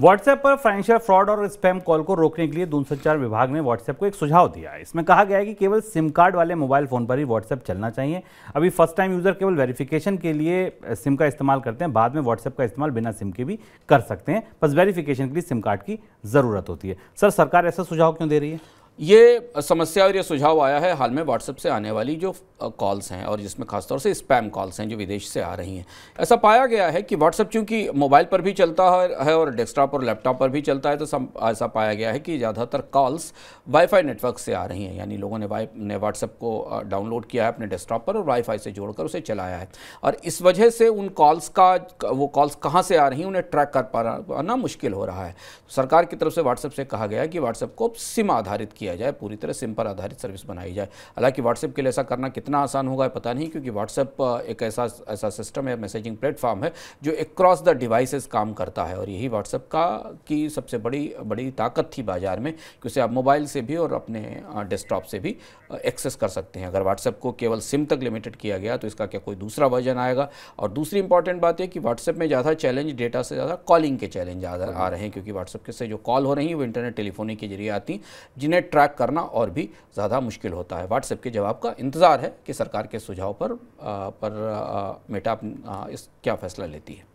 WhatsApp पर financial fraud और spam call को रोकने के लिए दूरसंचार विभाग ने व्हाट्सएप को एक सुझाव दिया है इसमें कहा गया है कि केवल सिम कार्ड वाले मोबाइल फोन पर ही व्हाट्सएप चलना चाहिए अभी फर्स्ट टाइम यूजर केवल वेरिफिकेशन के लिए सिम का इस्तेमाल करते हैं बाद में व्हाट्सएप का इस्तेमाल बिना सिम के भी कर सकते हैं बस वेरिफिकेशन के लिए सिम कार्ड की जरूरत होती है सर सरकार ऐसा सुझाव क्यों दे रही है ये समस्या और ये सुझाव आया है हाल में व्हाट्सएप से आने वाली जो कॉल्स हैं और जिसमें खासतौर से स्पैम कॉल्स हैं जो विदेश से आ रही हैं ऐसा पाया गया है कि व्हाट्सएप चूंकि मोबाइल पर भी चलता है और डेस्कटॉप और लैपटॉप पर भी चलता है तो सब ऐसा पाया गया है कि ज़्यादातर कॉल्स वाईफाई नेटवर्क से आ रही हैं यानी लोगों ने वाई ने व्हाट्सएप को डाउनलोड किया है अपने डेस्कटॉप पर और वाईफाई से जोड़कर उसे चलाया है और इस वजह से उन कॉल्स का वो कॉल्स कहाँ से आ रही हैं उन्हें ट्रैक कर पाना मुश्किल हो रहा है सरकार की तरफ से व्हाट्सएप से कहा गया कि व्हाट्सएप को सिम आधारित किया किया जाए पूरी तरह सिम पर आधारित सर्विस बनाई जाए हालांकि व्हाट्सएप के लिए ऐसा करना कितना आसान होगा पता नहीं क्योंकि व्हाट्सएप एक ऐसा ऐसा सिस्टम है मैसेजिंग प्लेटफॉर्म है जो अक्रॉस द डिवाइसेस काम करता है और यही व्हाट्सएप का की सबसे बड़ी बड़ी ताकत थी बाजार में कि उसे आप मोबाइल से भी और अपने डेस्कटॉप से भी एक्सेस कर सकते हैं अगर व्हाट्सएप को केवल सिम तक लिमिटेड किया गया तो इसका क्या कोई दूसरा वर्जन आएगा और दूसरी इंपॉर्टेंट बात है कि व्हाट्सएप में ज़्यादा चैलेंज डेटा से ज़्यादा कॉलिंग के चैलेंज ज़्यादा आ रहे हैं क्योंकि व्हाट्सएप से जो कॉल हो रही हैं वो इंटरनेट टेलीफोनी के जरिए आती जिन्हें ट्रैक करना और भी ज़्यादा मुश्किल होता है व्हाट्सएप के जवाब का इंतज़ार है कि सरकार के सुझाव पर आ, पर आ, मेटा आ, इस क्या फैसला लेती है